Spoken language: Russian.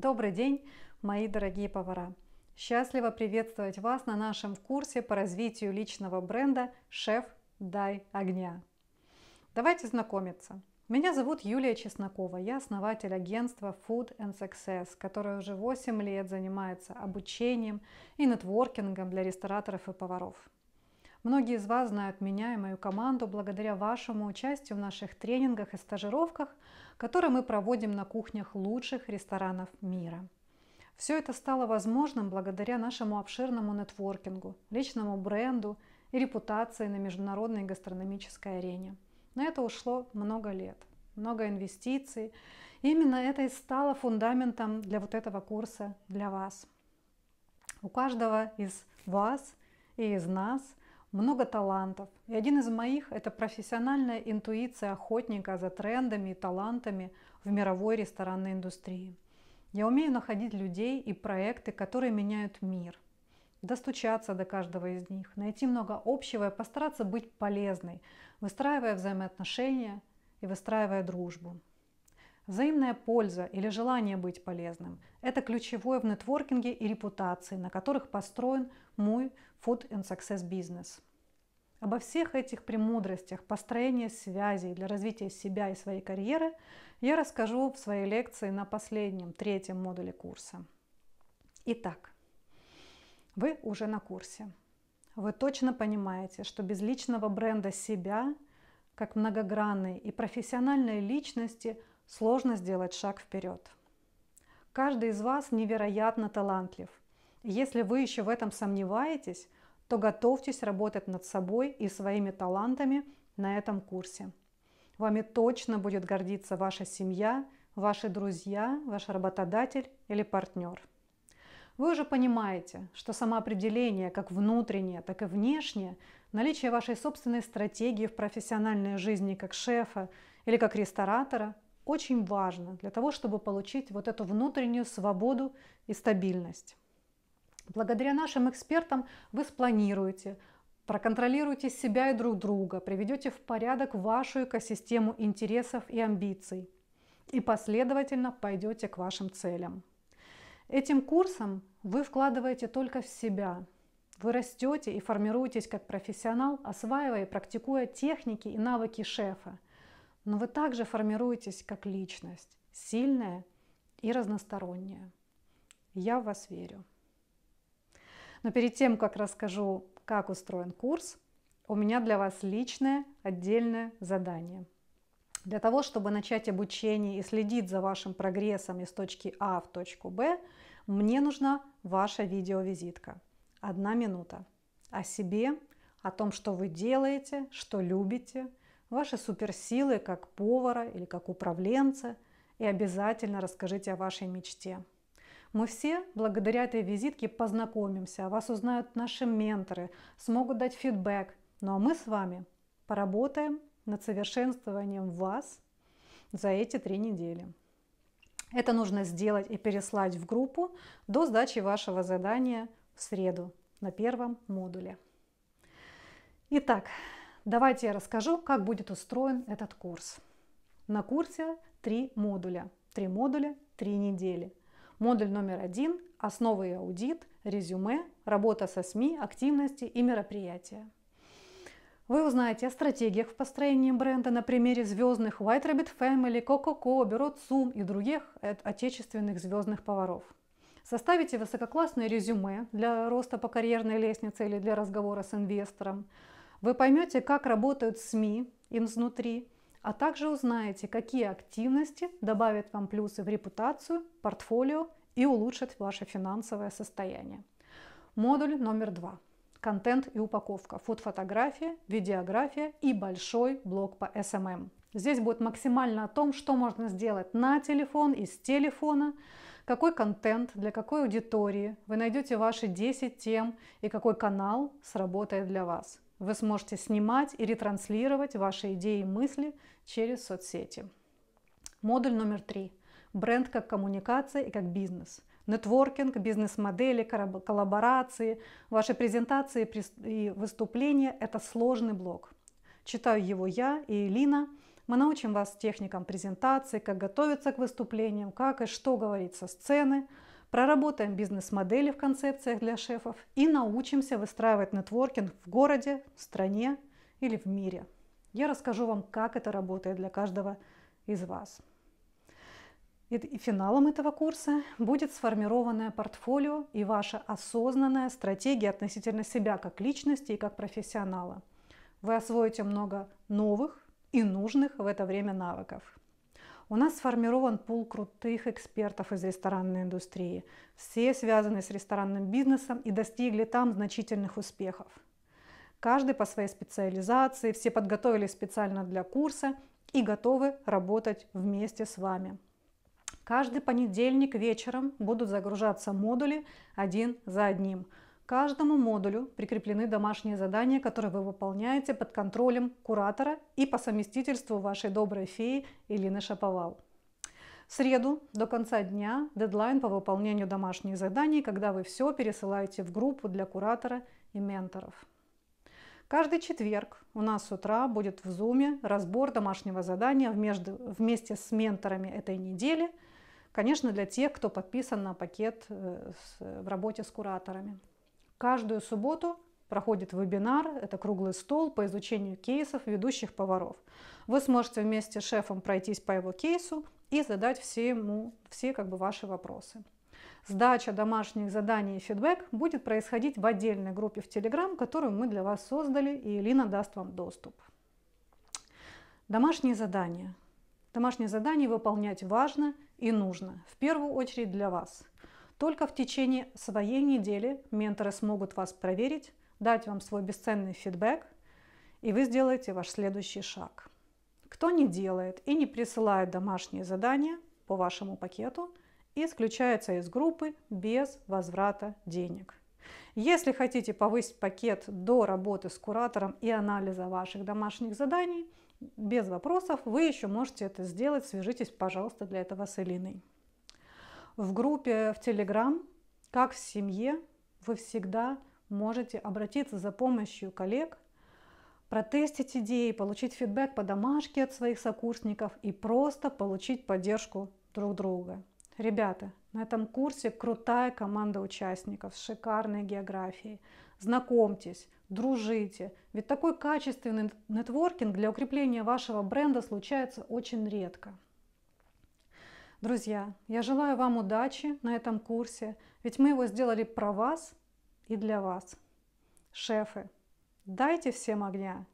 Добрый день, мои дорогие повара! Счастливо приветствовать вас на нашем курсе по развитию личного бренда «Шеф, дай огня». Давайте знакомиться. Меня зовут Юлия Чеснокова, я основатель агентства Food and Success, которое уже 8 лет занимается обучением и нетворкингом для рестораторов и поваров. Многие из вас знают меня и мою команду благодаря вашему участию в наших тренингах и стажировках, которые мы проводим на кухнях лучших ресторанов мира. Все это стало возможным благодаря нашему обширному нетворкингу, личному бренду и репутации на международной гастрономической арене. На это ушло много лет, много инвестиций. И именно это и стало фундаментом для вот этого курса для вас. У каждого из вас и из нас – много талантов. И один из моих – это профессиональная интуиция охотника за трендами и талантами в мировой ресторанной индустрии. Я умею находить людей и проекты, которые меняют мир, достучаться до каждого из них, найти много общего и постараться быть полезной, выстраивая взаимоотношения и выстраивая дружбу. Взаимная польза или желание быть полезным – это ключевое в нетворкинге и репутации, на которых построен мой Food and Success бизнес. Обо всех этих премудростях построения связей для развития себя и своей карьеры я расскажу в своей лекции на последнем, третьем модуле курса. Итак, вы уже на курсе. Вы точно понимаете, что без личного бренда себя, как многогранной и профессиональной личности – сложно сделать шаг вперед. Каждый из вас невероятно талантлив. Если вы еще в этом сомневаетесь, то готовьтесь работать над собой и своими талантами на этом курсе. Вами точно будет гордиться ваша семья, ваши друзья, ваш работодатель или партнер. Вы уже понимаете, что самоопределение как внутреннее, так и внешнее, наличие вашей собственной стратегии в профессиональной жизни как шефа или как ресторатора – очень важно для того, чтобы получить вот эту внутреннюю свободу и стабильность. Благодаря нашим экспертам вы спланируете, проконтролируете себя и друг друга, приведете в порядок вашу экосистему интересов и амбиций и последовательно пойдете к вашим целям. Этим курсом вы вкладываете только в себя. Вы растете и формируетесь как профессионал, осваивая и практикуя техники и навыки шефа – но вы также формируетесь как личность, сильная и разносторонняя. Я в вас верю. Но перед тем, как расскажу, как устроен курс, у меня для вас личное отдельное задание. Для того, чтобы начать обучение и следить за вашим прогрессом из точки А в точку Б, мне нужна ваша видеовизитка. Одна минута. О себе, о том, что вы делаете, что любите – ваши суперсилы как повара или как управленца и обязательно расскажите о вашей мечте. Мы все благодаря этой визитке познакомимся, вас узнают наши менторы, смогут дать фидбэк. Ну а мы с вами поработаем над совершенствованием вас за эти три недели. Это нужно сделать и переслать в группу до сдачи вашего задания в среду на первом модуле. Итак, Давайте я расскажу, как будет устроен этот курс. На курсе три модуля. Три модуля, три недели. Модуль номер один – основы и аудит, резюме, работа со СМИ, активности и мероприятия. Вы узнаете о стратегиях в построении бренда на примере звездных White Rabbit Family, coca Co, Бюро ЦУМ и других отечественных звездных поваров. Составите высококлассное резюме для роста по карьерной лестнице или для разговора с инвестором. Вы поймете, как работают СМИ им изнутри, а также узнаете, какие активности добавят вам плюсы в репутацию, портфолио и улучшат ваше финансовое состояние. Модуль номер два. Контент и упаковка. Фуд-фотография, видеография и большой блок по SMM. Здесь будет максимально о том, что можно сделать на телефон, из телефона, какой контент, для какой аудитории. Вы найдете ваши 10 тем и какой канал сработает для вас. Вы сможете снимать и ретранслировать ваши идеи и мысли через соцсети. Модуль номер три. Бренд как коммуникация и как бизнес. Нетворкинг, бизнес-модели, коллаборации, ваши презентации и выступления – это сложный блок. Читаю его я и Элина. Мы научим вас техникам презентации, как готовиться к выступлениям, как и что говорить со сцены – проработаем бизнес-модели в концепциях для шефов и научимся выстраивать нетворкинг в городе, в стране или в мире. Я расскажу вам, как это работает для каждого из вас. И финалом этого курса будет сформированное портфолио и ваша осознанная стратегия относительно себя как личности и как профессионала. Вы освоите много новых и нужных в это время навыков. У нас сформирован пул крутых экспертов из ресторанной индустрии. Все связаны с ресторанным бизнесом и достигли там значительных успехов. Каждый по своей специализации, все подготовились специально для курса и готовы работать вместе с вами. Каждый понедельник вечером будут загружаться модули один за одним – каждому модулю прикреплены домашние задания, которые вы выполняете под контролем куратора и по совместительству вашей доброй феи Элины Шаповал. В среду до конца дня дедлайн по выполнению домашних заданий, когда вы все пересылаете в группу для куратора и менторов. Каждый четверг у нас с утра будет в Зуме разбор домашнего задания вместе с менторами этой недели – конечно, для тех, кто подписан на пакет э, в работе с кураторами. Каждую субботу проходит вебинар, это круглый стол по изучению кейсов ведущих поваров. Вы сможете вместе с шефом пройтись по его кейсу и задать всему все как бы ваши вопросы. Сдача домашних заданий и фидбэк будет происходить в отдельной группе в Telegram, которую мы для вас создали, и Элина даст вам доступ. Домашние задания. Домашние задания выполнять важно и нужно, в первую очередь для вас – только в течение своей недели менторы смогут вас проверить, дать вам свой бесценный фидбэк, и вы сделаете ваш следующий шаг. Кто не делает и не присылает домашние задания по вашему пакету, исключается из группы без возврата денег. Если хотите повысить пакет до работы с куратором и анализа ваших домашних заданий, без вопросов вы еще можете это сделать. Свяжитесь, пожалуйста, для этого с Элиной. В группе в Telegram, как в семье, вы всегда можете обратиться за помощью коллег, протестить идеи, получить фидбэк по домашке от своих сокурсников и просто получить поддержку друг друга. Ребята, на этом курсе крутая команда участников с шикарной географией. Знакомьтесь, дружите. Ведь такой качественный нетворкинг для укрепления вашего бренда случается очень редко. Друзья, я желаю вам удачи на этом курсе, ведь мы его сделали про вас и для вас. Шефы, дайте всем огня!